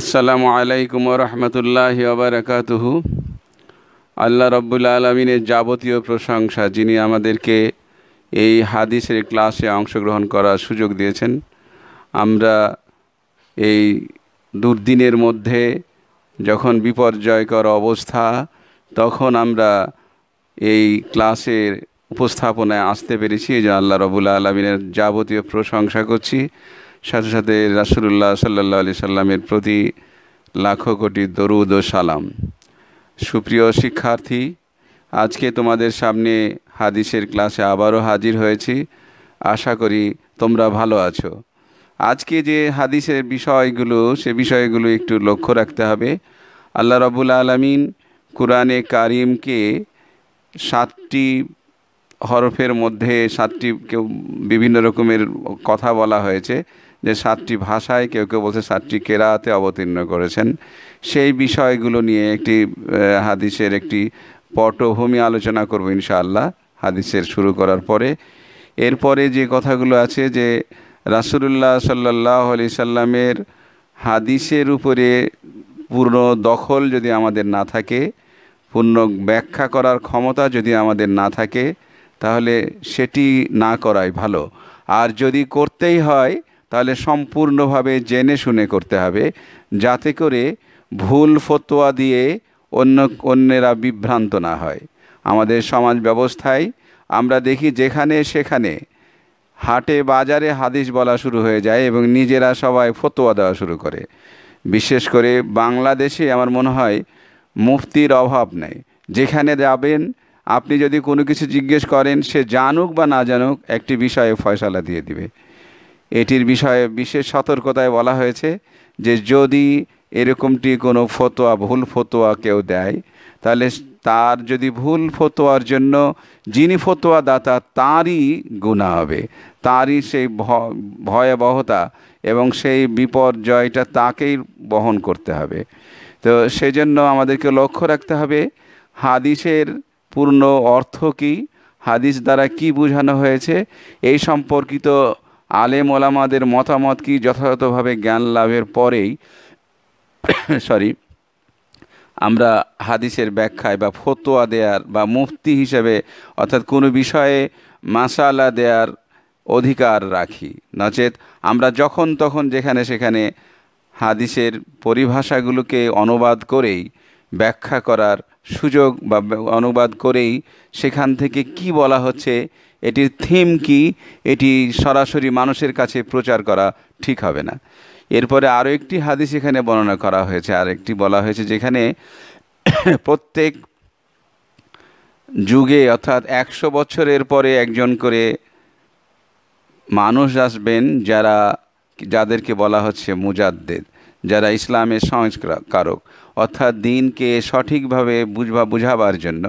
আসসালামু আলাইকুম রহমতুল্লাহ আবরকাতহু আল্লাহ রব্বুল আলমিনের যাবতীয় প্রশংসা যিনি আমাদেরকে এই হাদিসের ক্লাসে অংশগ্রহণ করার সুযোগ দিয়েছেন আমরা এই দুর্দিনের মধ্যে যখন বিপর্যয়কর অবস্থা তখন আমরা এই ক্লাসের উপস্থাপনায় আসতে পেরেছি এই যে আল্লাহ রবুল্লা আলমিনের যাবতীয় প্রশংসা করছি সাথে সাথে রাসুল্লাহ সাল্লা আলি সাল্লামের প্রতি লাখো কোটি দরুদ ও সালাম সুপ্রিয় শিক্ষার্থী আজকে তোমাদের সামনে হাদিসের ক্লাসে আবারও হাজির হয়েছি আশা করি তোমরা ভালো আছো আজকে যে হাদিসের বিষয়গুলো সে বিষয়গুলো একটু লক্ষ্য রাখতে হবে আল্লাহ রবুল আলমিন কোরআনে কারিমকে সাতটি হরফের মধ্যে সাতটি কেউ বিভিন্ন রকমের কথা বলা হয়েছে যে সাতটি ভাষায় কেউ কেউ বলছে সাতটি কেরাতে অবতীর্ণ করেছেন সেই বিষয়গুলো নিয়ে একটি হাদিসের একটি পটভূমি আলোচনা করব ইনশাআল্লাহ হাদিসের শুরু করার পরে এরপরে যে কথাগুলো আছে যে রাসুলুল্লাহ সাল্লাহ আলি সাল্লামের হাদিসের উপরে পূর্ণ দখল যদি আমাদের না থাকে পূর্ণ ব্যাখ্যা করার ক্ষমতা যদি আমাদের না থাকে তাহলে সেটি না করাই ভালো আর যদি করতেই হয় তাহলে সম্পূর্ণভাবে জেনে শুনে করতে হবে যাতে করে ভুল ফতোয়া দিয়ে অন্য অন্যেরা বিভ্রান্ত না হয় আমাদের সমাজ ব্যবস্থায় আমরা দেখি যেখানে সেখানে হাটে বাজারে হাদিস বলা শুরু হয়ে যায় এবং নিজেরা সবাই ফতোয়া দেওয়া শুরু করে বিশেষ করে বাংলাদেশে আমার মনে হয় মুফতির অভাব নেই যেখানে যাবেন আপনি যদি কোনো কিছু জিজ্ঞেস করেন সে জানুক বা না জানুক একটি বিষয়ে ফয়সালা দিয়ে দিবে এটির বিষয়ে বিশেষ সতর্কতায় বলা হয়েছে যে যদি এরকমটি কোনো ফতোয়া ভুল ফতোয়া কেউ দেয় তাহলে তার যদি ভুল ফতোয়ার জন্য যিনি ফতোয়া দাতা তারই গুণা হবে তারই সেই ভয়াবহতা এবং সেই বিপর্যয়টা তাকেই বহন করতে হবে তো সেজন্য আমাদেরকে লক্ষ্য রাখতে হবে হাদিসের পূর্ণ অর্থ কী হাদিস দ্বারা কি বোঝানো হয়েছে এই সম্পর্কিত আলেম ওলামাদের মতামত কি যথাযথভাবে জ্ঞান লাভের পরেই সরি আমরা হাদিসের ব্যাখ্যায় বা ফতোয়া দেয়ার বা মুফতি হিসেবে অর্থাৎ কোনো বিষয়ে মাসালা দেয়ার অধিকার রাখি নচেত আমরা যখন তখন যেখানে সেখানে হাদিসের পরিভাষাগুলোকে অনুবাদ করেই ব্যাখ্যা করার সুযোগ বা অনুবাদ করেই সেখান থেকে কি বলা হচ্ছে এটির থিম কি এটি সরাসরি মানুষের কাছে প্রচার করা ঠিক হবে না এরপরে আরও একটি হাদিস এখানে বর্ণনা করা হয়েছে আর একটি বলা হয়েছে যেখানে প্রত্যেক যুগে অর্থাৎ একশো বছরের পরে একজন করে মানুষ আসবেন যারা যাদেরকে বলা হচ্ছে মুজাদ্দেদ যারা ইসলামের সংস্কারক অর্থাৎ দিনকে সঠিকভাবে বুঝবা বুঝাবার জন্য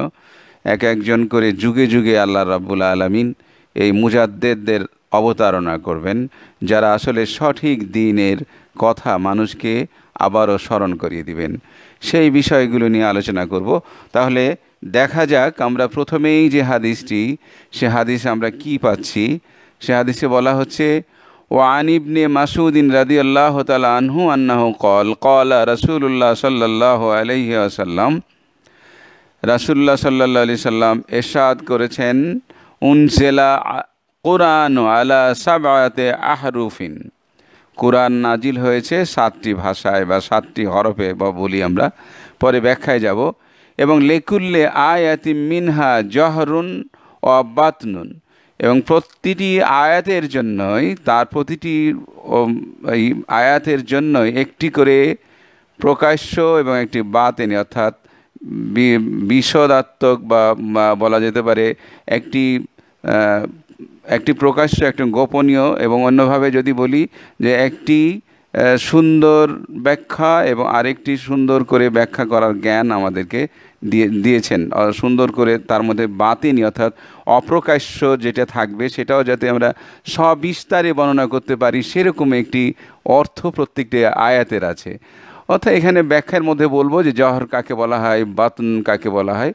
এক একজন করে যুগে যুগে আল্লাহ রাবুল আলমিন এই মুজাদ্দেদের অবতারণা করবেন যারা আসলে সঠিক দিনের কথা মানুষকে আবারও স্মরণ করিয়ে দিবেন সেই বিষয়গুলো নিয়ে আলোচনা করব তাহলে দেখা যাক আমরা প্রথমেই যে হাদিসটি সে হাদিস আমরা কি পাচ্ছি সে হাদিসে বলা হচ্ছে ও আনিবনে مسعود রাদি আল্লাহ তালা আনহু أنه কল কল রসুল্লাহ সাল্লাহ صلى الله রাসুল্লাহ সাল্লা আলি সাল্লাম এরশাদ করেছেন উনজেলা কোরআন আলা সাবায়াতে আহরুফিন কোরআন নাজিল হয়েছে সাতটি ভাষায় বা সাতটি হরফে বা বলি আমরা পরে ব্যাখ্যায় যাব এবং লেকুল্লে আয়াতি মিনহা জহরুন ও বাতনুন এবং প্রতিটি আয়াতের জন্যই তার প্রতিটি আয়াতের জন্যই একটি করে প্রকাশ্য এবং একটি বাতেনি অর্থাৎ বিশদাত্মক বা বলা যেতে পারে একটি একটি প্রকাশ্য একটি গোপনীয় এবং অন্যভাবে যদি বলি যে একটি সুন্দর ব্যাখ্যা এবং আরেকটি সুন্দর করে ব্যাখ্যা করার জ্ঞান আমাদেরকে দিয়ে দিয়েছেন সুন্দর করে তার মধ্যে বাতিনি অর্থাৎ অপ্রকাশ্য যেটা থাকবে সেটাও যাতে আমরা সবিস্তারে বর্ণনা করতে পারি সেরকম একটি অর্থ প্রত্যেকটি আয়াতের আছে অর্থাৎ এখানে ব্যাখ্যার মধ্যে বলবো যে জহর কাকে বলা হয় বাতন কাকে বলা হয়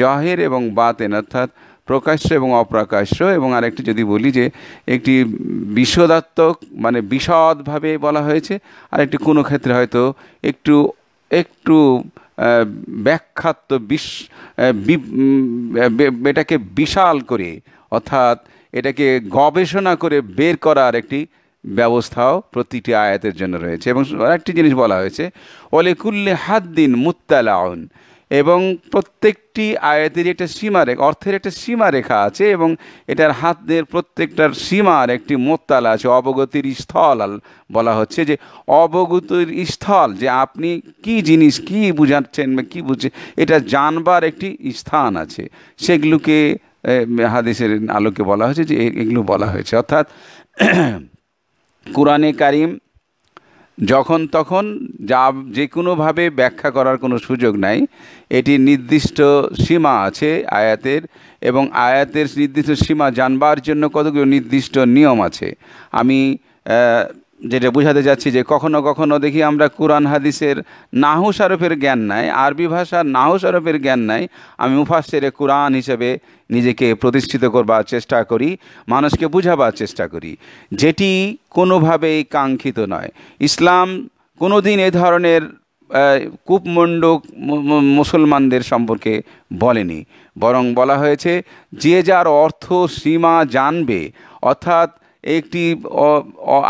জহের এবং বাতেন অর্থাৎ প্রকাশ্য এবং অপ্রকাশ্য এবং আরেকটি যদি বলি যে একটি বিশদাত্মক মানে বিশদভাবে বলা হয়েছে আর একটি কোনো ক্ষেত্রে হয়তো একটু একটু ব্যাখ্যাত বিশ এটাকে বিশাল করে অর্থাৎ এটাকে গবেষণা করে বের করার একটি ব্যবস্থাও প্রতিটি আয়াতের জন্য রয়েছে এবং আরেকটি জিনিস বলা হয়েছে কুল্লে হাত দিন মুতালাউন এবং প্রত্যেকটি আয়াতের একটা সীমারেখা অর্থের একটা সীমারেখা আছে এবং এটার হাতের প্রত্যেকটার সীমার একটি মোত্তালা আছে অবগতির স্থল বলা হচ্ছে যে অবগতির স্থল যে আপনি কি জিনিস কি বুঝাচ্ছেন বা কী বুঝছেন এটা জানবার একটি স্থান আছে সেগুলোকে হাদিসের আলোকে বলা হয়েছে যে এগুলো বলা হয়েছে অর্থাৎ কোরআনে কারিম যখন তখন যা যে কোনোভাবে ব্যাখ্যা করার কোনো সুযোগ নাই এটি নির্দিষ্ট সীমা আছে আয়াতের এবং আয়াতের নির্দিষ্ট সীমা জানবার জন্য কতগুলো নির্দিষ্ট নিয়ম আছে আমি যেটা বোঝাতে যাচ্ছি যে কখনো কখনো দেখি আমরা কোরআন হাদিসের নাহু সারফের জ্ঞান নাই আরবি ভাষার নাহু সারফের জ্ঞান নাই আমি মুফাসেরে কোরআন হিসেবে নিজেকে প্রতিষ্ঠিত করবার চেষ্টা করি মানুষকে বুঝাবার চেষ্টা করি যেটি কোনোভাবেই কাঙ্ক্ষিত নয় ইসলাম কোনো দিন এ ধরনের কূপমণ্ডক মুসলমানদের সম্পর্কে বলেনি বরং বলা হয়েছে যে যার অর্থ সীমা জানবে অর্থাৎ একটি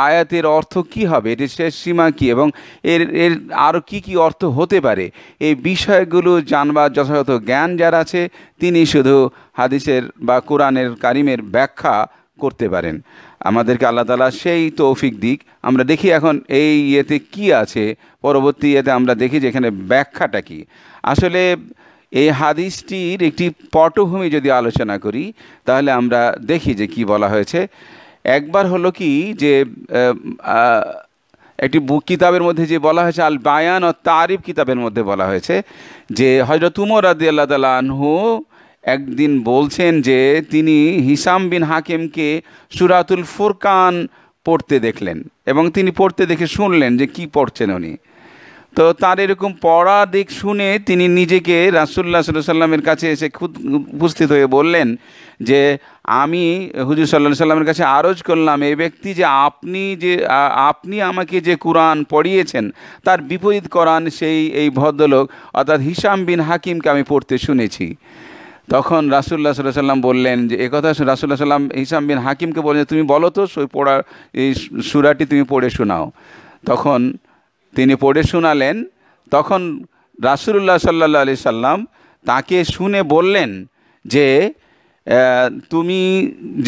আয়াতের অর্থ কি হবে এটির শেষ সীমা কি এবং এর এর আরও কী কী অর্থ হতে পারে এই বিষয়গুলো জানবার যথাযথ জ্ঞান যার আছে তিনি শুধু হাদিসের বা কোরআনের কারিমের ব্যাখ্যা করতে পারেন আমাদেরকে আল্লাহ তালা সেই তৌফিক দিক আমরা দেখি এখন এই ইয়েতে কি আছে পরবর্তী ইয়েতে আমরা দেখি যেখানে ব্যাখ্যাটা কি আসলে এই হাদিসটির একটি পটভূমি যদি আলোচনা করি তাহলে আমরা দেখি যে কি বলা হয়েছে একবার হলো কি যে একটি বুক কিতাবের মধ্যে যে বলা হয়েছে আল বায়ান ও তারিফ কিতাবের মধ্যে বলা হয়েছে যে হজরত উমর আদি আল্লাহ আনহু একদিন বলছেন যে তিনি হিসাম বিন হাকিমকে সুরাতুল ফুরকান পড়তে দেখলেন এবং তিনি পড়তে দেখে শুনলেন যে কি পড়ছেন উনি তো তার এরকম পড়া দিক শুনে তিনি নিজেকে রাসুল্লাহ সাল্লামের কাছে এসে খুদ উপস্থিত হয়ে বললেন যে আমি হুজুর সাল্লাহ সাল্লামের কাছে আরজ করলাম এ ব্যক্তি যে আপনি যে আপনি আমাকে যে কোরআন পড়িয়েছেন তার বিপরীত কোরআন সেই এই ভদ্রলোক অর্থাৎ হিসাম বিন হাকিমকে আমি পড়তে শুনেছি তখন রাসুল্লাহ সাল্লাহ সাল্লাম বললেন যে একথা রাসুল্লাহ সাল্লাম হিসাম বিন হাকিমকে বললেন তুমি বলো তো পড়া এই সুরাটি তুমি পড়ে শোনাও তখন তিনি পড়ে শোনালেন তখন রাসুল্লাহ সাল্লা আলি সাল্লাম তাকে শুনে বললেন যে তুমি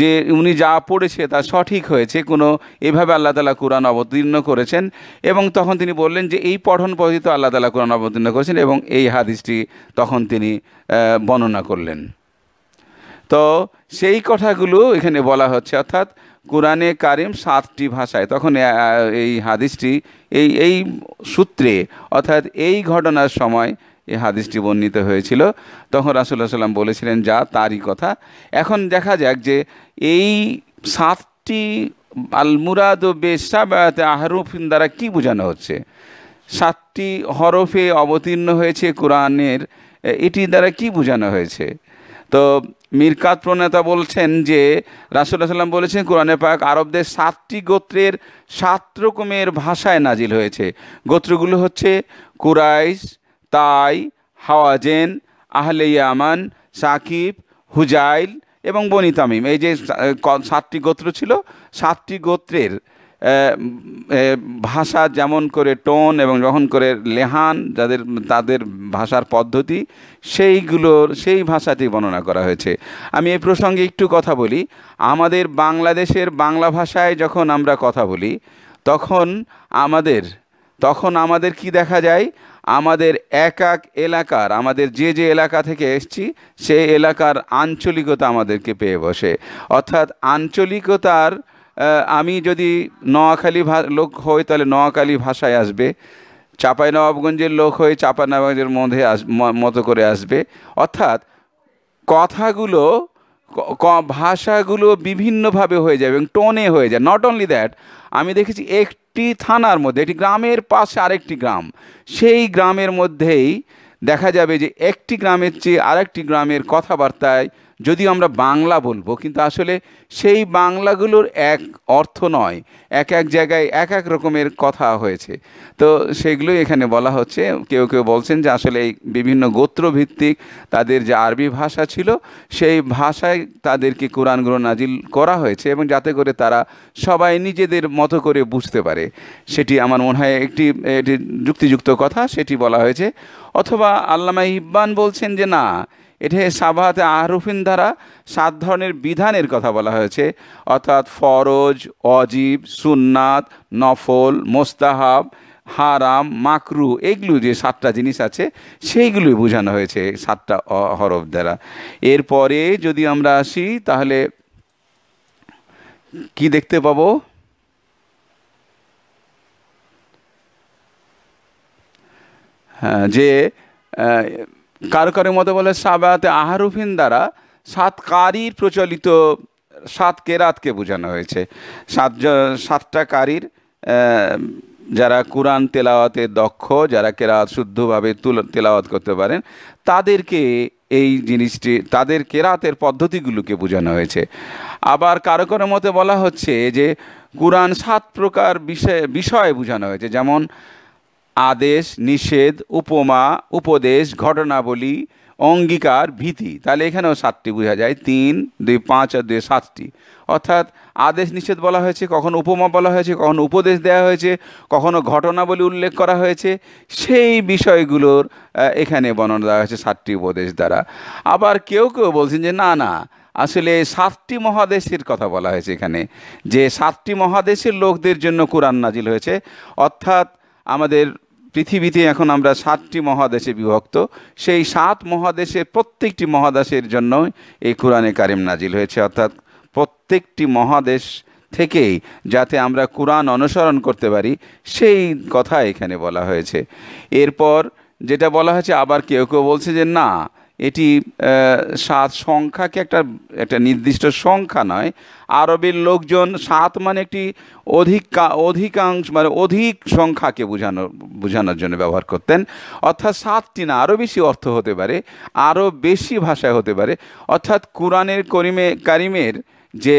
যে উনি যা পড়েছে তা সঠিক হয়েছে কোনো এভাবে আল্লাহ তালা কোরআন অবতীর্ণ করেছেন এবং তখন তিনি বললেন যে এই পঠন পদ্ধতি আল্লাহ তালা কোরআন অবতীর্ণ করেছেন এবং এই হাদিসটি তখন তিনি বর্ণনা করলেন তো সেই কথাগুলো এখানে বলা হচ্ছে অর্থাৎ কোরআনে কারিম সাতটি ভাষায় তখন এই হাদিসটি এই এই সূত্রে অর্থাৎ এই ঘটনার সময় এই হাদিসটি বর্ণিত হয়েছিল তখন রাসুল্লাহ সাল্লাম বলেছিলেন যা তারই কথা এখন দেখা যাক যে এই সাতটি আলমুরাদ বেসাবায়াতে আহরুফিন দ্বারা কি বোঝানো হচ্ছে সাতটি হরফে অবতীর্ণ হয়েছে কোরআনের এটি দ্বারা কি বোঝানো হয়েছে তো মিরকাত প্রণেতা বলছেন যে রাসুল্লাহ সাল্লাম বলেছেন কোরআনে পাক আরবদের সাতটি গোত্রের সাত রকমের ভাষায় নাজিল হয়েছে গোত্রগুলো হচ্ছে কুরাইশ তাই হাওয়াজেন আহলে ইয়ামান সাকিব হুজাইল এবং বনি তামিম এই যে সাতটি গোত্র ছিল সাতটি গোত্রের ভাষা যেমন করে টোন এবং যখন করে লেহান যাদের তাদের ভাষার পদ্ধতি সেইগুলোর সেই ভাষাটি বর্ণনা করা হয়েছে আমি এই প্রসঙ্গে একটু কথা বলি আমাদের বাংলাদেশের বাংলা ভাষায় যখন আমরা কথা বলি তখন আমাদের তখন আমাদের কি দেখা যায় আমাদের এক এক এলাকার আমাদের যে যে এলাকা থেকে এসছি সেই এলাকার আঞ্চলিকতা আমাদেরকে পেয়ে বসে অর্থাৎ আঞ্চলিকতার আমি যদি নোয়াখালী লোক হই তাহলে নোয়াখালী ভাষায় আসবে নবাবগঞ্জের লোক হয়ে নবাবগঞ্জের মধ্যে আস মতো করে আসবে অর্থাৎ কথাগুলো ভাষাগুলো বিভিন্নভাবে হয়ে যায় এবং টোনে হয়ে যায় নট অনলি দ্যাট আমি দেখেছি একটি থানার মধ্যে একটি গ্রামের পাশে আরেকটি গ্রাম সেই গ্রামের মধ্যেই দেখা যাবে যে একটি গ্রামের চেয়ে আরেকটি গ্রামের কথাবার্তায় যদিও আমরা বাংলা বলবো কিন্তু আসলে সেই বাংলাগুলোর এক অর্থ নয় এক এক জায়গায় এক এক রকমের কথা হয়েছে তো সেগুলোই এখানে বলা হচ্ছে কেউ কেউ বলছেন যে আসলে এই বিভিন্ন গোত্রভিত্তিক তাদের যে আরবি ভাষা ছিল সেই ভাষায় তাদেরকে কোরআনগুলো নাজিল করা হয়েছে এবং যাতে করে তারা সবাই নিজেদের মতো করে বুঝতে পারে সেটি আমার মনে হয় একটি এটি যুক্তিযুক্ত কথা সেটি বলা হয়েছে অথবা আল্লামা ইব্বান বলছেন যে না এঠে সাবাহাতে আহরুফিন দ্বারা সাত ধরনের বিধানের কথা বলা হয়েছে অর্থাৎ ফরজ অজীব সুন্নাত নফল মোস্তাহাব হারাম মাকরু এগুলো যে সাতটা জিনিস আছে সেইগুলোই বোঝানো হয়েছে সাতটা হরফ দ্বারা এরপরে যদি আমরা আসি তাহলে কি দেখতে পাবো হ্যাঁ, যে কারো মতে বলে সাবায়াতে আহারুফিন দ্বারা সাত কারির প্রচলিত সাত কেরাতকে বোঝানো হয়েছে সাত সাতটা কারির যারা কোরআন তেলাওয়াতে দক্ষ যারা কেরাত শুদ্ধভাবে তুল তেলাওয়াত করতে পারেন তাদেরকে এই জিনিসটি তাদের কেরাতের পদ্ধতিগুলোকে বোঝানো হয়েছে আবার কারো কারো মতে বলা হচ্ছে যে কোরআন সাত প্রকার বিষয় বিষয় বোঝানো হয়েছে যেমন আদেশ নিষেধ উপমা উপদেশ ঘটনাবলী অঙ্গীকার ভীতি তাহলে এখানেও সাতটি বোঝা যায় তিন দুই পাঁচ আর দুই সাতটি অর্থাৎ আদেশ নিষেধ বলা হয়েছে কখন উপমা বলা হয়েছে কখন উপদেশ দেওয়া হয়েছে কখনও ঘটনাবলী উল্লেখ করা হয়েছে সেই বিষয়গুলোর এখানে বর্ণনা দেওয়া হয়েছে সাতটি উপদেশ দ্বারা আবার কেউ কেউ বলছেন যে না না আসলে সাতটি মহাদেশের কথা বলা হয়েছে এখানে যে সাতটি মহাদেশের লোকদের জন্য কোরআন নাজিল হয়েছে অর্থাৎ আমাদের পৃথিবীতে এখন আমরা সাতটি মহাদেশে বিভক্ত সেই সাত মহাদেশের প্রত্যেকটি মহাদেশের জন্য এই কোরআনে কারিম নাজিল হয়েছে অর্থাৎ প্রত্যেকটি মহাদেশ থেকেই যাতে আমরা কোরআন অনুসরণ করতে পারি সেই কথা এখানে বলা হয়েছে এরপর যেটা বলা হয়েছে আবার কেউ কেউ বলছে যে না এটি সাত সংখ্যাকে একটা একটা নির্দিষ্ট সংখ্যা নয় আরবের লোকজন সাত মানে একটি অধিক অধিকাংশ মানে অধিক সংখ্যাকে বোঝানো বোঝানোর জন্য ব্যবহার করতেন অর্থাৎ সাতটি না আরও বেশি অর্থ হতে পারে আরও বেশি ভাষায় হতে পারে অর্থাৎ কোরআনের করিমে কারিমের যে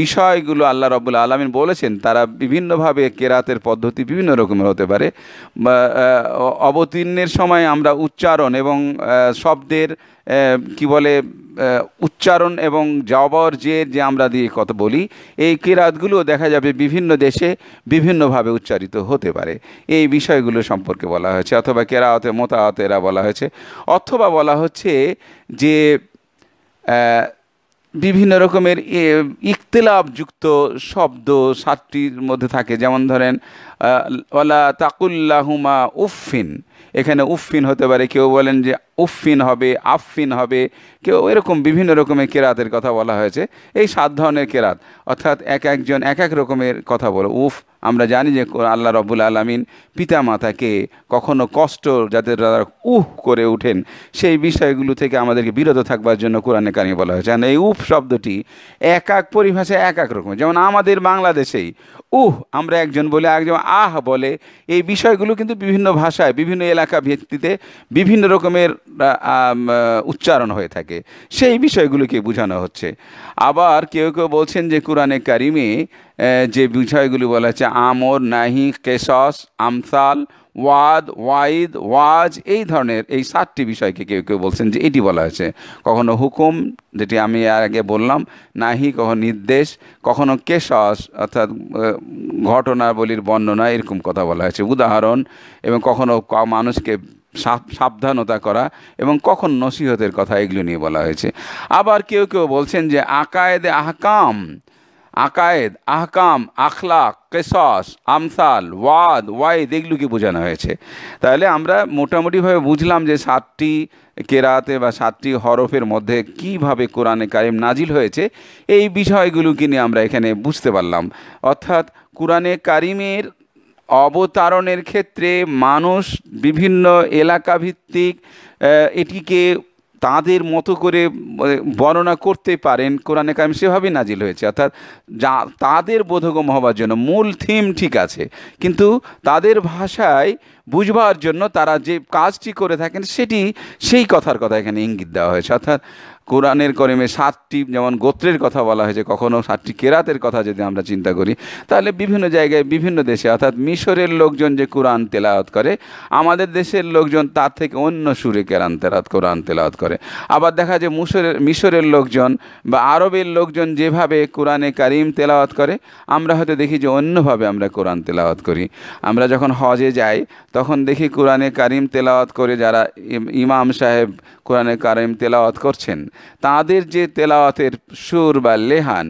বিষয়গুলো আল্লাহ রব্বুল আলমিন বলেছেন তারা বিভিন্নভাবে কেরাতের পদ্ধতি বিভিন্ন রকমের হতে পারে অবতীর্ণের সময় আমরা উচ্চারণ এবং শব্দের কি বলে উচ্চারণ এবং জবর যে যে আমরা দিয়ে কত বলি এই কেরাতগুলো দেখা যাবে বিভিন্ন দেশে বিভিন্নভাবে উচ্চারিত হতে পারে এই বিষয়গুলো সম্পর্কে বলা হয়েছে অথবা কেরাওতে মোতাহতেরা বলা হয়েছে অথবা বলা হচ্ছে যে বিভিন্ন রকমের ইকতলাপযুক্ত শব্দ সাতটির মধ্যে থাকে যেমন ধরেন ওলা তাকুল্লাহুমা উফফিন এখানে উফফিন হতে পারে কেউ বলেন যে উফিন হবে আফিন হবে কেউ এরকম বিভিন্ন রকমের কেরাতের কথা বলা হয়েছে এই সাত ধরনের কেরাত অর্থাৎ এক একজন এক এক রকমের কথা বলো উফ আমরা জানি যে আল্লাহ রব্বুল আলমিন পিতামাতাকে কখনো কষ্ট যাতে তারা উহ করে ওঠেন সেই বিষয়গুলো থেকে আমাদেরকে বিরত থাকবার জন্য কোরআনে কানি বলা হয়েছে এই উফ শব্দটি এক এক পরিভাষায় এক এক রকম যেমন আমাদের বাংলাদেশেই উহ আমরা একজন বলে একজন আহ বলে এই বিষয়গুলো কিন্তু বিভিন্ন ভাষায় বিভিন্ন এলাকা ভিত্তিতে বিভিন্ন রকমের উচ্চারণ হয়ে থাকে সেই বিষয়গুলোকে বোঝানো হচ্ছে আবার কেউ কেউ বলছেন যে কোরআনে কারিমে যে বিষয়গুলি বলা হচ্ছে আমর নাহি কেশস আমসাল ওয়াদ ওয়াইদ ওয়াজ এই ধরনের এই সাতটি বিষয়কে কেউ কেউ বলছেন যে এটি বলা হয়েছে কখনো হুকুম যেটি আমি আগে বললাম নাহি কখনো নির্দেশ কখনো কেশস অর্থাৎ ঘটনাবলীর বর্ণনা এরকম কথা বলা হয়েছে উদাহরণ এবং কখনো মানুষকে সাবধানতা করা এবং কখন নসিহতের কথা এগুলো নিয়ে বলা হয়েছে আবার কেউ কেউ বলছেন যে আকায়েদে আহকাম আকায়েদ আহকাম আখলাক কেসস আমসাল ওয়াদ ওয়াইদ এগুলোকে বোঝানো হয়েছে তাহলে আমরা মোটামুটিভাবে বুঝলাম যে সাতটি কেরাতে বা সাতটি হরফের মধ্যে কিভাবে কোরআনে কারিম নাজিল হয়েছে এই বিষয়গুলোকে নিয়ে আমরা এখানে বুঝতে পারলাম অর্থাৎ কোরআনে কারিমের অবতারণের ক্ষেত্রে মানুষ বিভিন্ন এলাকা ভিত্তিক এটিকে তাদের মতো করে বর্ণনা করতে পারেন কোরআনে কারিম সেভাবেই নাজিল হয়েছে অর্থাৎ যা তাদের বোধগম্য হবার জন্য মূল থিম ঠিক আছে কিন্তু তাদের ভাষায় বুঝবার জন্য তারা যে কাজটি করে থাকেন সেটি সেই কথার কথা এখানে ইঙ্গিত দেওয়া হয়েছে অর্থাৎ কোরআনের করিমে সাতটি যেমন গোত্রের কথা বলা হয়েছে কখনও সাতটি কেরাতের কথা যদি আমরা চিন্তা করি তাহলে বিভিন্ন জায়গায় বিভিন্ন দেশে অর্থাৎ মিশরের লোকজন যে কোরআন তেলাওয়াত করে আমাদের দেশের লোকজন তার থেকে অন্য সুরে কেরান তেলাত কোরআন তেলাওয়াত করে আবার দেখা যায় মুসরের মিশরের লোকজন বা আরবের লোকজন যেভাবে কোরআনে কারিম তেলাওয়াত করে আমরা হয়তো দেখি যে অন্যভাবে আমরা কোরআন তেলাওয়াত করি আমরা যখন হজে যাই তখন দেখি কোরআনে কারিম তেলাওয়াত করে যারা ইমাম সাহেব কোরআনে কারিম তেলাওয়াত করছেন তাদের যে তেলাওয়াতের সুর বা লেহান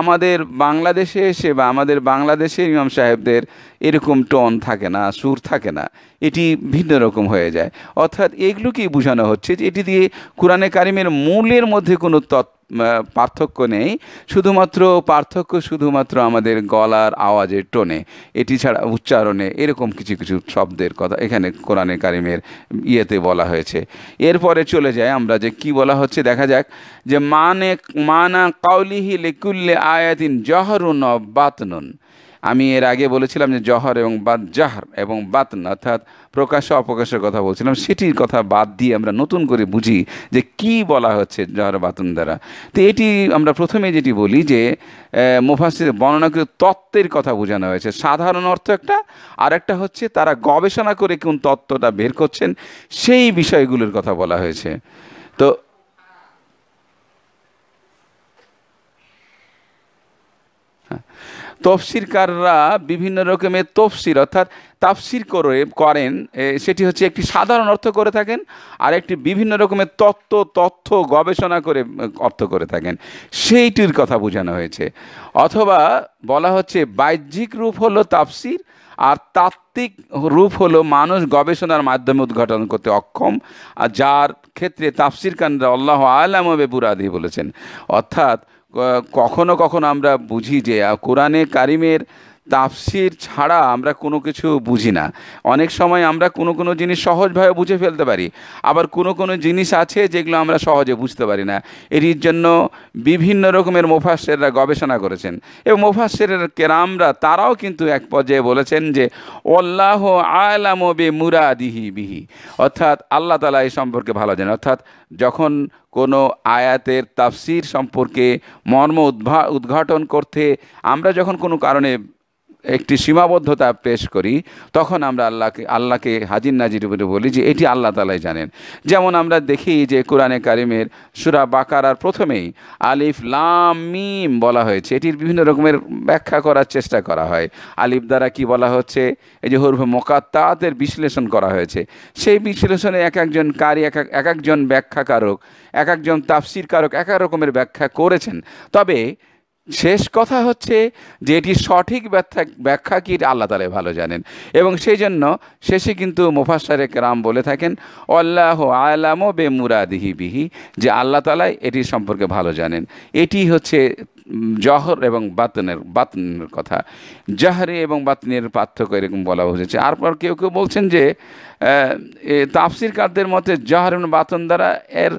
আমাদের বাংলাদেশে এসে বা আমাদের বাংলাদেশে ইমাম সাহেবদের এরকম টন থাকে না সুর থাকে না এটি ভিন্ন রকম হয়ে যায় অর্থাৎ এগুলোকেই বোঝানো হচ্ছে যে এটি দিয়ে কোরআনে কারিমের মূলের মধ্যে কোনো তত্ত্ব পার্থক্য নেই শুধুমাত্র পার্থক্য শুধুমাত্র আমাদের গলার আওয়াজের টোনে এটি ছাড়া উচ্চারণে এরকম কিছু কিছু শব্দের কথা এখানে কোরআনে কারিমের ইয়েতে বলা হয়েছে এরপরে চলে যায় আমরা যে কি বলা হচ্ছে দেখা যাক যে মানে মানা কাউলিহি লেকুল্লে আয়াতিন জহরুন বাতনুন আমি এর আগে বলেছিলাম যে জহর এবং বাদ জাহর এবং বাতন অর্থাৎ প্রকাশ্য অপ্রকাশের কথা বলছিলাম সেটির কথা বাদ দিয়ে আমরা নতুন করে বুঝি যে কি বলা হচ্ছে জহর বাতন দ্বারা তো এটি আমরা প্রথমে যেটি বলি যে মুফাসির বর্ণনাকৃত তত্ত্বের কথা বোঝানো হয়েছে সাধারণ অর্থ একটা আর একটা হচ্ছে তারা গবেষণা করে কোন তত্ত্বটা বের করছেন সেই বিষয়গুলোর কথা বলা হয়েছে তো হ্যাঁ। তফসিরকাররা বিভিন্ন রকমের তফসির অর্থাৎ তাফসির করে করেন সেটি হচ্ছে একটি সাধারণ অর্থ করে থাকেন আর একটি বিভিন্ন রকমের তত্ত্ব তথ্য গবেষণা করে অর্থ করে থাকেন সেইটির কথা বোঝানো হয়েছে অথবা বলা হচ্ছে বাহ্যিক রূপ হলো তাফসির আর তাত্ত্বিক রূপ হলো মানুষ গবেষণার মাধ্যমে উদ্ঘাটন করতে অক্ষম আর যার ক্ষেত্রে তাফসির কানরা আল্লাহ আলামবে বুরাদি বলেছেন অর্থাৎ কখনো কখনো আমরা বুঝি যে কোরআনে কারিমের তাফসির ছাড়া আমরা কোনো কিছু বুঝি না অনেক সময় আমরা কোনো কোনো জিনিস সহজভাবে বুঝে ফেলতে পারি আবার কোনো কোনো জিনিস আছে যেগুলো আমরা সহজে বুঝতে পারি না এটির জন্য বিভিন্ন রকমের মোফাসেররা গবেষণা করেছেন এবং মোফাসেরের কেরামরা তারাও কিন্তু এক পর্যায়ে বলেছেন যে অল্লাহ আলাম বে মুরাদিহি বিহি অর্থাৎ আল্লাহ তালা এই সম্পর্কে ভালো জানেন অর্থাৎ যখন কোনো আয়াতের তাফসির সম্পর্কে মর্ম উদ্ভা উদ্ঘাটন করতে আমরা যখন কোনো কারণে একটি সীমাবদ্ধতা পেশ করি তখন আমরা আল্লাহকে আল্লাহকে হাজির নাজির বলে বলি যে এটি আল্লাহ তালাই জানেন যেমন আমরা দেখি যে কোরআনে কারিমের সুরা বাকারার প্রথমেই আলিফ লাম মিম বলা হয়েছে এটির বিভিন্ন রকমের ব্যাখ্যা করার চেষ্টা করা হয় আলিফ দ্বারা কি বলা হচ্ছে এই যে হরফে মোকাত্তাতের বিশ্লেষণ করা হয়েছে সেই বিশ্লেষণে এক একজন কারি এক এক একজন ব্যাখ্যাকারক এক একজন তাফসির কারক এক এক রকমের ব্যাখ্যা করেছেন তবে শেষ কথা হচ্ছে যে এটি সঠিক ব্যাখ্যা ব্যাখ্যা কি আল্লাহ তালে ভালো জানেন এবং সেই জন্য শেষে কিন্তু মোফাসারে রাম বলে থাকেন অল্লাহ আলাম বে মুরাদিহি বিহি যে আল্লাহ তালাই এটির সম্পর্কে ভালো জানেন এটি হচ্ছে জহর এবং বাতনের বাতনের কথা জাহরে এবং বাতনের পার্থক্য এরকম বলা হয়েছে আর পর কেউ কেউ বলছেন যে তাফসির কারদের মতে জাহর এবং বাতন দ্বারা এর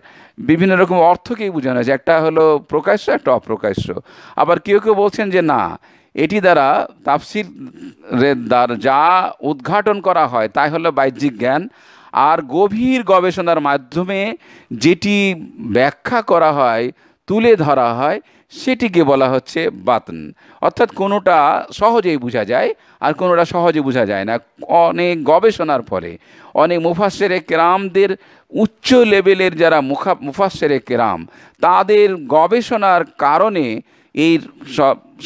বিভিন্ন রকম অর্থকেই বোঝানো হয়েছে একটা হলো প্রকাশ্য একটা অপ্রকাশ্য আবার কেউ কেউ বলছেন যে না এটি দ্বারা তাফসির দ্বার যা উদ্ঘাটন করা হয় তাই হলো বাহ্যিক জ্ঞান আর গভীর গবেষণার মাধ্যমে যেটি ব্যাখ্যা করা হয় তুলে ধরা হয় সেটিকে বলা হচ্ছে বাতন অর্থাৎ কোনোটা সহজেই বোঝা যায় আর কোনোটা সহজে বোঝা যায় না অনেক গবেষণার ফলে অনেক মুফাসের কেরামদের উচ্চ লেভেলের যারা মুখা মুফাসের কেরাম তাদের গবেষণার কারণে এই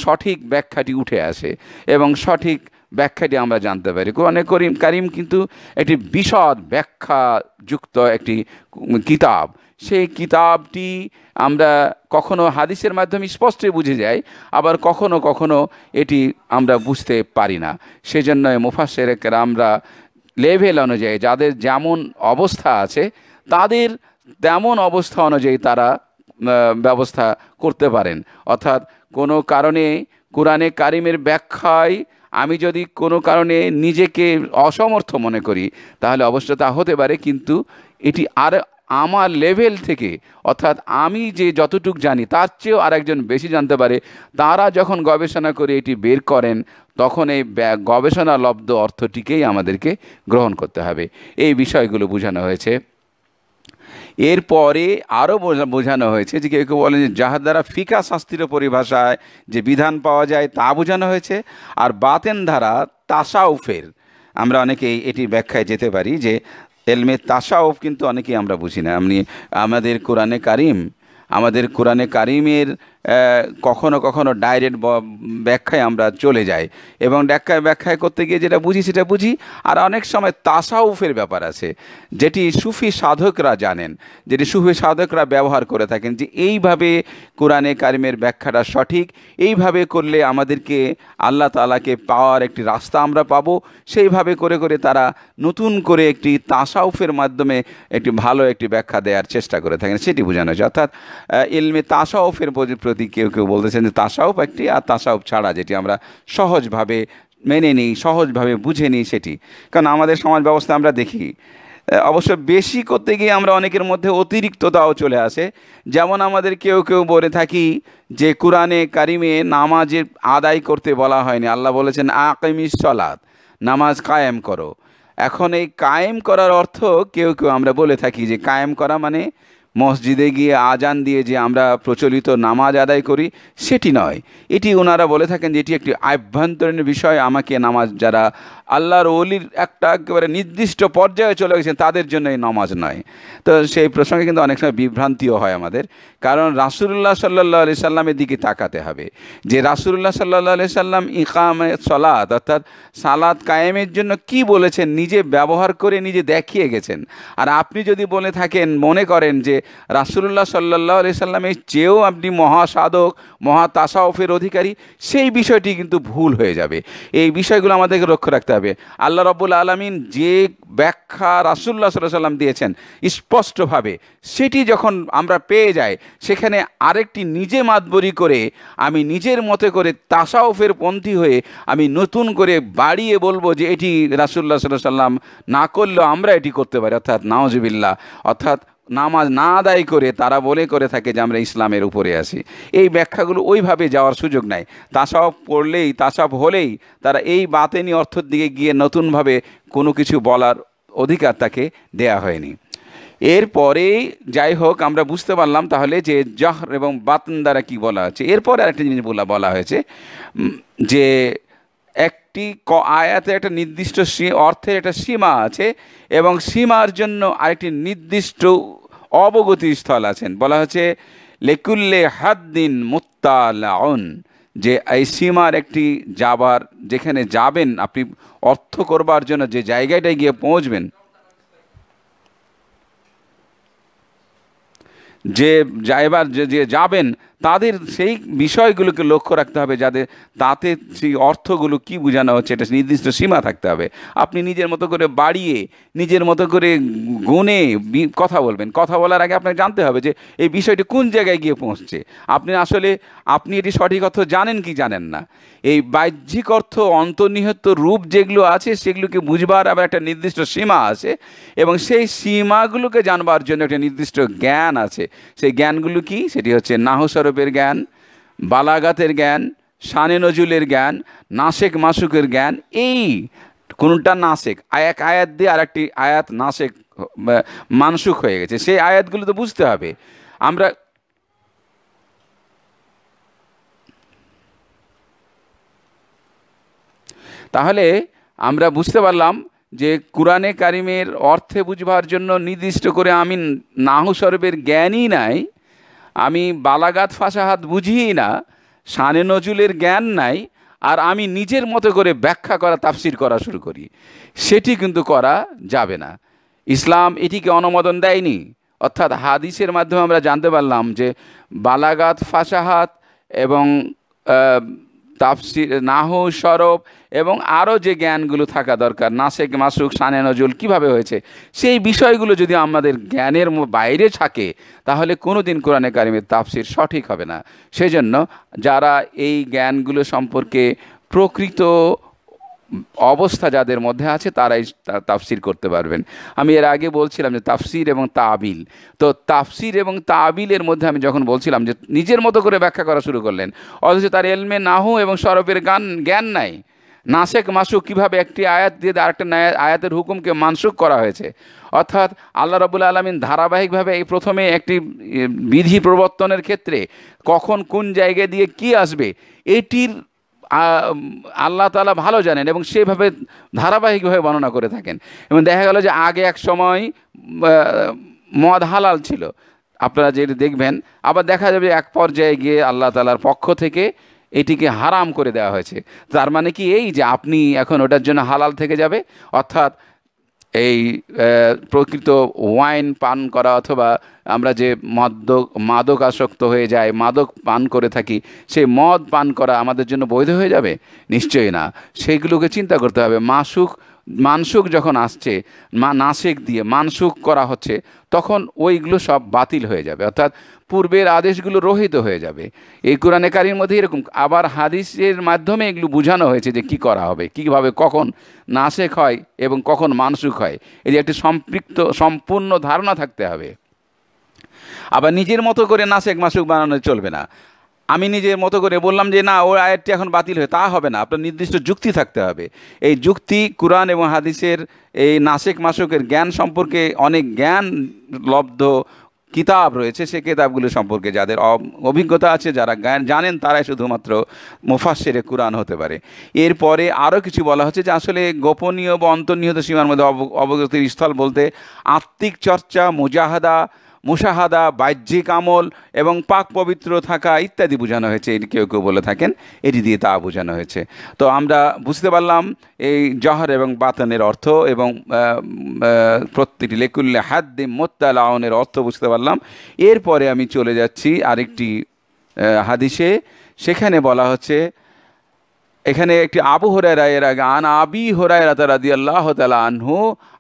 সঠিক ব্যাখ্যাটি উঠে আসে এবং সঠিক ব্যাখ্যাটি আমরা জানতে পারি কোরআনে করিম কারিম কিন্তু একটি বিশদ ব্যাখ্যা যুক্ত একটি কিতাব সেই কিতাবটি আমরা কখনো হাদিসের মাধ্যমে স্পষ্টই বুঝে যাই আবার কখনো কখনো এটি আমরা বুঝতে পারি না সেজন্য মুফাসের আমরা লেভেল অনুযায়ী যাদের যেমন অবস্থা আছে তাদের তেমন অবস্থা অনুযায়ী তারা ব্যবস্থা করতে পারেন অর্থাৎ কোনো কারণে কোরআনে কারিমের ব্যাখ্যায় আমি যদি কোনো কারণে নিজেকে অসমর্থ মনে করি তাহলে অবশ্য তা হতে পারে কিন্তু এটি আর আমার লেভেল থেকে অর্থাৎ আমি যে যতটুক জানি তার চেয়েও আরেকজন বেশি জানতে পারে তারা যখন গবেষণা করে এটি বের করেন তখন এই গবেষণা লব্ধ অর্থটিকেই আমাদেরকে গ্রহণ করতে হবে এই বিষয়গুলো বোঝানো হয়েছে এরপরে আরও বোঝানো হয়েছে যে কেউ কেউ বলেন যে যাহার দ্বারা ফিকা শাস্তির পরিভাষায় যে বিধান পাওয়া যায় তা বোঝানো হয়েছে আর বাতেন ধারা তাসাউফের আমরা অনেকেই এটি ব্যাখ্যায় যেতে পারি যে এলমে তাসাউফ কিন্তু অনেকেই আমরা বুঝি না আমি আমাদের কোরআনে কারিম আমাদের কোরআনে কারিমের কখনো কখনো ডাইরেক্ট ব্যাখ্যায় আমরা চলে যাই এবং ব্যাখ্যায় ব্যাখ্যায় করতে গিয়ে যেটা বুঝি সেটা বুঝি আর অনেক সময় তাসাউফের ব্যাপার আছে যেটি সুফি সাধকরা জানেন যেটি সুফি সাধকরা ব্যবহার করে থাকেন যে এইভাবে কোরআনে কারিমের ব্যাখ্যাটা সঠিক এইভাবে করলে আমাদেরকে আল্লাহ তালাকে পাওয়ার একটি রাস্তা আমরা পাবো সেইভাবে করে করে তারা নতুন করে একটি তাসাউফের মাধ্যমে একটি ভালো একটি ব্যাখ্যা দেওয়ার চেষ্টা করে থাকেন সেটি বোঝানো হয়েছে অর্থাৎ ইলমে তাসাউফের সম্প্রতি কেউ কেউ বলতেছেন যে তাসাউপ একটি আর তাসাউপ ছাড়া যেটি আমরা সহজভাবে মেনে নিই সহজভাবে বুঝে নিই সেটি কারণ আমাদের সমাজ ব্যবস্থা আমরা দেখি অবশ্য বেশি করতে গিয়ে আমরা অনেকের মধ্যে অতিরিক্ততাও চলে আসে যেমন আমাদের কেউ কেউ বলে থাকি যে কোরআনে কারিমে নামাজের আদায় করতে বলা হয়নি আল্লাহ বলেছেন আকিমিস সলাদ নামাজ কায়েম করো এখন এই কায়েম করার অর্থ কেউ কেউ আমরা বলে থাকি যে কায়েম করা মানে মসজিদে গিয়ে আজান দিয়ে যে আমরা প্রচলিত নামাজ আদায় করি সেটি নয় এটি ওনারা বলে থাকেন যে এটি একটি আভ্যন্তরীণ বিষয় আমাকে নামাজ যারা আল্লাহর অলির একটা একেবারে নির্দিষ্ট পর্যায়ে চলে গেছেন তাদের জন্য এই নামাজ নয় তো সেই প্রসঙ্গে কিন্তু অনেক সময় বিভ্রান্তিও হয় আমাদের কারণ রাসুল্লাহ সাল্লা আলি সাল্লামের দিকে তাকাতে হবে যে রাসুল্লাহ সাল্লাহ আলি সাল্লাম ইকামে সলাদ অর্থাৎ সালাদ কায়েমের জন্য কি বলেছেন নিজে ব্যবহার করে নিজে দেখিয়ে গেছেন আর আপনি যদি বলে থাকেন মনে করেন যে রাসুল্লাহ সাল্লাহ আলি সাল্লামের চেয়েও আপনি মহাসাধক মহা তাসাউফের অধিকারী সেই বিষয়টি কিন্তু ভুল হয়ে যাবে এই বিষয়গুলো আমাদেরকে লক্ষ্য রাখতে হবে আল্লাহ রব্বুল আলমিন যে ব্যাখ্যা রাসুল্লাহ সাল্লাহ সাল্লাম দিয়েছেন স্পষ্টভাবে সেটি যখন আমরা পেয়ে যাই সেখানে আরেকটি নিজে মাতবরি করে আমি নিজের মতে করে তাসাউফের পন্থী হয়ে আমি নতুন করে বাড়িয়ে বলবো যে এটি রাসুল্লাহ সাল্লাহ সাল্লাম না করলেও আমরা এটি করতে পারি অর্থাৎ নাওজবিল্লা অর্থাৎ নামাজ না আদায় করে তারা বলে করে থাকে যে আমরা ইসলামের উপরে আছি এই ব্যাখ্যাগুলো ওইভাবে যাওয়ার সুযোগ নাই তাসব পড়লেই তাসব হলেই তারা এই বাতেনি অর্থের দিকে গিয়ে নতুনভাবে কোনো কিছু বলার অধিকার তাকে দেয়া হয়নি এরপরে যাই হোক আমরা বুঝতে পারলাম তাহলে যে জহর এবং বাতন দ্বারা কী বলা হচ্ছে এরপরে আরেকটা জিনিস বলা বলা হয়েছে যে একটি ক আয়াতে একটা নির্দিষ্ট অর্থের একটা সীমা আছে এবং সীমার জন্য আরেকটি নির্দিষ্ট অবগতি স্থল আছেন বলা হচ্ছে লেকুল্লে হাদ্দিন মুতালাউন যে এই সীমার একটি যাবার যেখানে যাবেন আপনি অর্থ করবার জন্য যে জায়গাটায় গিয়ে পৌঁছবেন যে যাইবার যে যে যাবেন তাদের সেই বিষয়গুলোকে লক্ষ্য রাখতে হবে যাদের তাতে সেই অর্থগুলো কি বোঝানো হচ্ছে এটা নির্দিষ্ট সীমা থাকতে হবে আপনি নিজের মতো করে বাড়িয়ে নিজের মতো করে গুনে কথা বলবেন কথা বলার আগে আপনাকে জানতে হবে যে এই বিষয়টি কোন জায়গায় গিয়ে পৌঁছছে আপনি আসলে আপনি এটি সঠিক অর্থ জানেন কি জানেন না এই বাহ্যিক অর্থ অন্তর্নিহিত রূপ যেগুলো আছে সেগুলোকে বুঝবার আবার একটা নির্দিষ্ট সীমা আছে এবং সেই সীমাগুলোকে জানবার জন্য একটা নির্দিষ্ট জ্ঞান আছে সেই জ্ঞানগুলো কি সেটি হচ্ছে নাহস্বরূপের জ্ঞান বালাগাতের জ্ঞান সানে নজুলের জ্ঞান নাসেক মাসুকের জ্ঞান এই কোনটা নাসেক এক আয়াত দিয়ে আরেকটি আয়াত নাসেক মানসুক হয়ে গেছে সেই আয়াতগুলো তো বুঝতে হবে আমরা তাহলে আমরা বুঝতে পারলাম যে কোরআনে কারিমের অর্থে বুঝবার জন্য নির্দিষ্ট করে আমি নাহু জ্ঞানই নাই আমি বালাগাত ফাঁসাহাত বুঝিই না সানে নজুলের জ্ঞান নাই আর আমি নিজের মতো করে ব্যাখ্যা করা তাফসির করা শুরু করি সেটি কিন্তু করা যাবে না ইসলাম এটিকে অনুমোদন দেয়নি অর্থাৎ হাদিসের মাধ্যমে আমরা জানতে পারলাম যে বালাগাত ফাঁসাহাত এবং তাফসির নাহু সরব এবং আরও যে জ্ঞানগুলো থাকা দরকার নাসেক মাসুক সানে নজুল কীভাবে হয়েছে সেই বিষয়গুলো যদি আমাদের জ্ঞানের বাইরে থাকে তাহলে কোনো দিন কোরআনে কারিমের তাফসির সঠিক হবে না সেজন্য যারা এই জ্ঞানগুলো সম্পর্কে প্রকৃত অবস্থা যাদের মধ্যে আছে তারাই তাফসির করতে পারবেন আমি এর আগে বলছিলাম যে তাফসির এবং তাবিল তো তাফসির এবং তাবিলের মধ্যে আমি যখন বলছিলাম যে নিজের মতো করে ব্যাখ্যা করা শুরু করলেন অথচ তার এলমে নাহু এবং সরফের গান জ্ঞান নাই নাসেক মাসুক কীভাবে একটি আয়াত দিয়ে আরেকটা আয়াতের হুকুমকে মানসুক করা হয়েছে অর্থাৎ আল্লাহ রবুল্লা আলমিন ধারাবাহিকভাবে এই প্রথমে একটি বিধি প্রবর্তনের ক্ষেত্রে কখন কোন জায়গায় দিয়ে কি আসবে এটির আল্লাহ তালা ভালো জানেন এবং সেভাবে ধারাবাহিকভাবে বর্ণনা করে থাকেন এবং দেখা গেল যে আগে এক সময় মদ হালাল ছিল আপনারা যেটি দেখবেন আবার দেখা যাবে এক পর্যায়ে গিয়ে আল্লাহ তালার পক্ষ থেকে এটিকে হারাম করে দেওয়া হয়েছে তার মানে কি এই যে আপনি এখন ওটার জন্য হালাল থেকে যাবে অর্থাৎ এই প্রকৃত ওয়াইন পান করা অথবা আমরা যে মদ্য মাদক আসক্ত হয়ে যায় মাদক পান করে থাকি সেই মদ পান করা আমাদের জন্য বৈধ হয়ে যাবে নিশ্চয়ই না সেইগুলোকে চিন্তা করতে হবে মাসুক মানসুক যখন আসছে মা নাসেক দিয়ে মানসুক করা হচ্ছে তখন ওইগুলো সব বাতিল হয়ে যাবে অর্থাৎ পূর্বের আদেশগুলো রহিত হয়ে যাবে এই কোরআনে কারির মধ্যে এরকম আবার হাদিসের মাধ্যমে এগুলো বোঝানো হয়েছে যে কি করা হবে কীভাবে কখন নাসেক হয় এবং কখন মানসুক হয় এই যে একটি সম্পৃক্ত সম্পূর্ণ ধারণা থাকতে হবে আবার নিজের মতো করে নাসেক মাসুক বানানো চলবে না আমি নিজের মতো করে বললাম যে না ওর আয়াতটি এখন বাতিল হয়ে তা হবে না আপনার নির্দিষ্ট যুক্তি থাকতে হবে এই যুক্তি কোরআন এবং হাদিসের এই নাসেক মাসকের জ্ঞান সম্পর্কে অনেক জ্ঞান লব্ধ কিতাব রয়েছে সে কিতাবগুলো সম্পর্কে যাদের অভিজ্ঞতা আছে যারা জ্ঞান জানেন তারাই শুধুমাত্র মুফাসের কোরআন হতে পারে এরপরে আরও কিছু বলা হচ্ছে যে আসলে গোপনীয় বা অন্তর্নিহিত সীমার মধ্যে অবগতির স্থল বলতে আত্মিক চর্চা মুজাহাদা মুশাহাদা বাহ্যিক আমল এবং পাক পবিত্র থাকা ইত্যাদি বোঝানো হয়েছে কেউ কেউ বলে থাকেন এটি দিয়ে তা বোঝানো হয়েছে তো আমরা বুঝতে পারলাম এই জহর এবং বাতানের অর্থ এবং প্রত্যেকটি লেকুল্লে হাত দিম মোত্তালাউনের অর্থ বুঝতে পারলাম এরপরে আমি চলে যাচ্ছি আরেকটি হাদিসে সেখানে বলা হচ্ছে এখানে একটি আবু হরাইরা এর আগে আন আবি হরাইরা তারাদি আল্লাহ তালা আনহু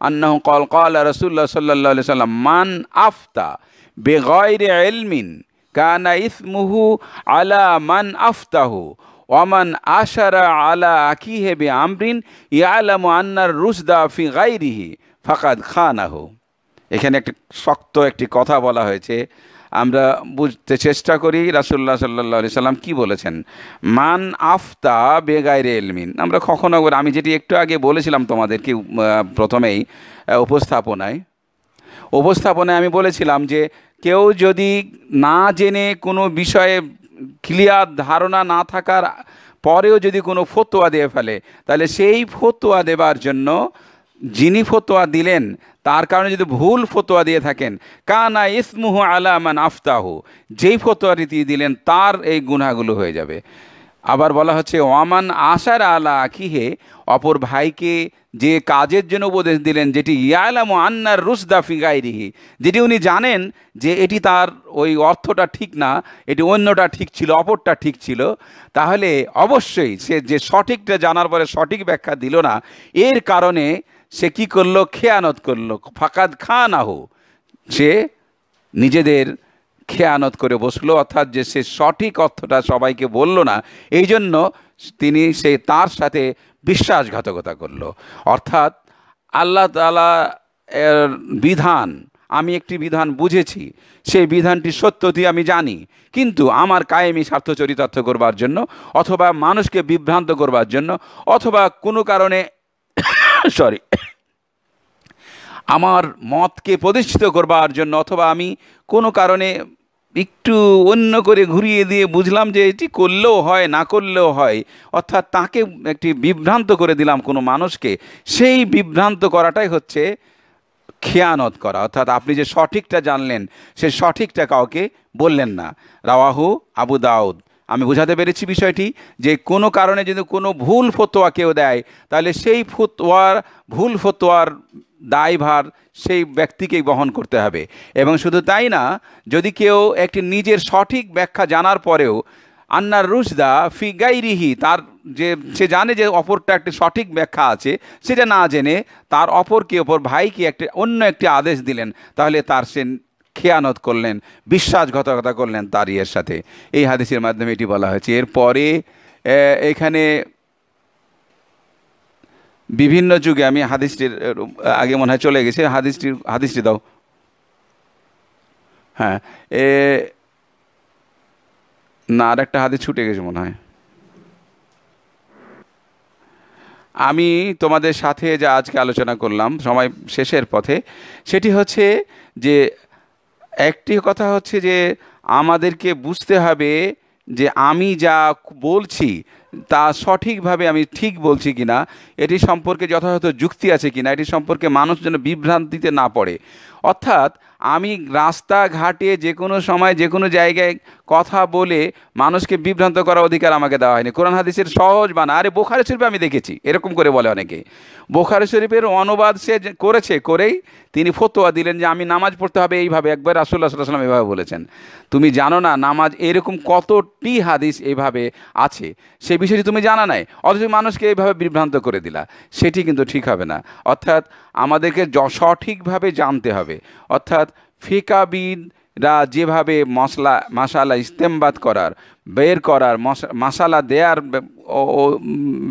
আন্নাহ কল কল রসুল্লাহ সাল্লাহ সাল্লাম মান আফতা বেগয়রে এলমিন কানা ইসমুহু আলা মান আফতাহু ওমান আশারা আলা আকিহে বে আমরিন ইয়ালাম আন্নার রুসদা ফি গাইরিহি ফাকাদ খানাহু এখানে একটি শক্ত একটি কথা বলা হয়েছে আমরা বুঝতে চেষ্টা করি রাসুল্লাহ সাল্লাহ সাল্লাম কি বলেছেন মান আফতা বেগায়রে এলমিন আমরা কখনো আমি যেটি একটু আগে বলেছিলাম তোমাদেরকে প্রথমেই উপস্থাপনায় উপস্থাপনায় আমি বলেছিলাম যে কেউ যদি না জেনে কোনো বিষয়ে ক্লিয়ার ধারণা না থাকার পরেও যদি কোনো ফতোয়া দিয়ে ফেলে তাহলে সেই ফতোয়া দেবার জন্য যিনি ফতোয়া দিলেন তার কারণে যদি ভুল ফতোয়া দিয়ে থাকেন কানা ইসমুহ আলামান আফতাহু যেই ফতোয়াটি তিনি দিলেন তার এই গুণাগুলো হয়ে যাবে আবার বলা হচ্ছে ওয়ামান আশার আলা আখিহে অপর ভাইকে যে কাজের জন্য উপদেশ দিলেন যেটি ইয়ালাম আন্নার রুসদা ফিগাইরিহি যেটি উনি জানেন যে এটি তার ওই অর্থটা ঠিক না এটি অন্যটা ঠিক ছিল অপরটা ঠিক ছিল তাহলে অবশ্যই সে যে সঠিকটা জানার পরে সঠিক ব্যাখ্যা দিল না এর কারণে সে কি করলো খেয়ানত করলো ফাকাদ খান আহো সে নিজেদের খেয়ানত করে বসলো অর্থাৎ যে সে সঠিক অর্থটা সবাইকে বলল না এই জন্য তিনি সে তার সাথে বিশ্বাসঘাতকতা করলো অর্থাৎ আল্লাহ তালা এর বিধান আমি একটি বিধান বুঝেছি সেই বিধানটি সত্য দিয়ে আমি জানি কিন্তু আমার কায়েমি স্বার্থ চরিতার্থ করবার জন্য অথবা মানুষকে বিভ্রান্ত করবার জন্য অথবা কোনো কারণে সরি আমার মতকে প্রতিষ্ঠিত করবার জন্য অথবা আমি কোনো কারণে একটু অন্য করে ঘুরিয়ে দিয়ে বুঝলাম যে এটি করলেও হয় না করলেও হয় অর্থাৎ তাকে একটি বিভ্রান্ত করে দিলাম কোনো মানুষকে সেই বিভ্রান্ত করাটাই হচ্ছে খেয়ানত করা অর্থাৎ আপনি যে সঠিকটা জানলেন সে সঠিকটা কাউকে বললেন না রাওয়াহু আবু দাউদ আমি বোঝাতে পেরেছি বিষয়টি যে কোনো কারণে যদি কোনো ভুল ফতোয়া কেউ দেয় তাহলে সেই ফতোয়ার ভুল ফতোয়ার দায়ভার সেই ব্যক্তিকেই বহন করতে হবে এবং শুধু তাই না যদি কেউ একটি নিজের সঠিক ব্যাখ্যা জানার পরেও আন্নার রুশদা ফি তার যে সে জানে যে অপরটা একটি সঠিক ব্যাখ্যা আছে সেটা না জেনে তার অপরকে অপর ভাইকে একটি অন্য একটি আদেশ দিলেন তাহলে তার সে খেয়ানত করলেন বিশ্বাসঘাতকতা করলেন তারিয়ের সাথে এই হাদিসের মাধ্যমে এটি বলা হয়েছে এরপরে এখানে বিভিন্ন যুগে আমি হাদিসটির আগে মনে হয় চলে গেছে হাদিসটির হাদিসটি দাও হ্যাঁ এ না আর একটা হাদিস ছুটে গেছে মনে হয় আমি তোমাদের সাথে যা আজকে আলোচনা করলাম সময় শেষের পথে সেটি হচ্ছে যে একটি কথা হচ্ছে যে আমাদেরকে বুঝতে হবে যে আমি যা বলছি তা সঠিকভাবে আমি ঠিক বলছি কিনা এটি সম্পর্কে যথাযথ যুক্তি আছে কিনা এটি সম্পর্কে মানুষ যেন বিভ্রান্তিতে না পড়ে অর্থাৎ আমি রাস্তাঘাটে যে কোনো সময় যে কোনো জায়গায় কথা বলে মানুষকে বিভ্রান্ত করার অধিকার আমাকে দেওয়া হয়নি কোরআন হাদিসের সহজ বানা আরে বোখারি শরীফে আমি দেখেছি এরকম করে বলে অনেকে বোখারি শরীফের অনুবাদ সে করেছে করেই তিনি ফতোয়া দিলেন যে আমি নামাজ পড়তে হবে এইভাবে একবার রাসুল্লাহ সাল্লাম এভাবে বলেছেন তুমি জানো না নামাজ এরকম কতটি হাদিস এভাবে আছে সে বিষয়টি তুমি জানা নাই অথচ মানুষকে এইভাবে বিভ্রান্ত করে দিলা সেটি কিন্তু ঠিক হবে না অর্থাৎ আমাদেরকে সঠিকভাবে জানতে হবে অর্থাৎ ফিকাবিদরা যেভাবে মশলা মশালা ইস্তেমবাদ করার বের করার মশালা দেয়ার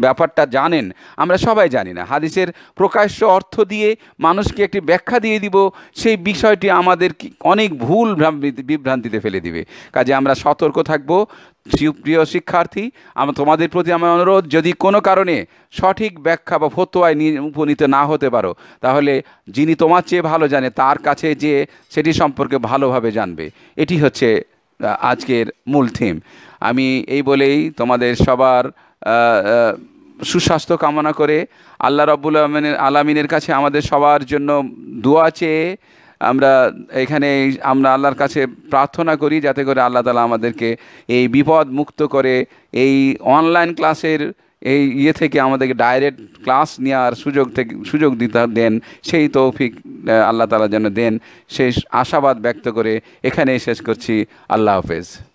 ব্যাপারটা জানেন আমরা সবাই জানি না হাদিসের প্রকাশ্য অর্থ দিয়ে মানুষকে একটি ব্যাখ্যা দিয়ে দিব সেই বিষয়টি আমাদের অনেক ভুল বিভ্রান্তিতে ফেলে দিবে কাজে আমরা সতর্ক থাকব প্রিয় শিক্ষার্থী আমার তোমাদের প্রতি আমার অনুরোধ যদি কোনো কারণে সঠিক ব্যাখ্যা বা ফতোয়ায় উপনীত না হতে পারো তাহলে যিনি তোমার চেয়ে ভালো জানে তার কাছে যে সেটি সম্পর্কে ভালোভাবে জানবে এটি হচ্ছে আজকের মূল থিম আমি এই বলেই তোমাদের সবার সুস্বাস্থ্য কামনা করে আল্লাহ রব্বুল আলমিনের কাছে আমাদের সবার জন্য দোয়া চেয়ে আমরা এখানে আমরা আল্লাহর কাছে প্রার্থনা করি যাতে করে আল্লাহ তালা আমাদেরকে এই বিপদ মুক্ত করে এই অনলাইন ক্লাসের এই ইয়ে থেকে আমাদেরকে ডাইরেক্ট ক্লাস নেওয়ার সুযোগ থেকে সুযোগ দিতে দেন সেই তৌফিক আল্লাহ তালা যেন দেন সেই আশাবাদ ব্যক্ত করে এখানেই শেষ করছি আল্লাহ হাফেজ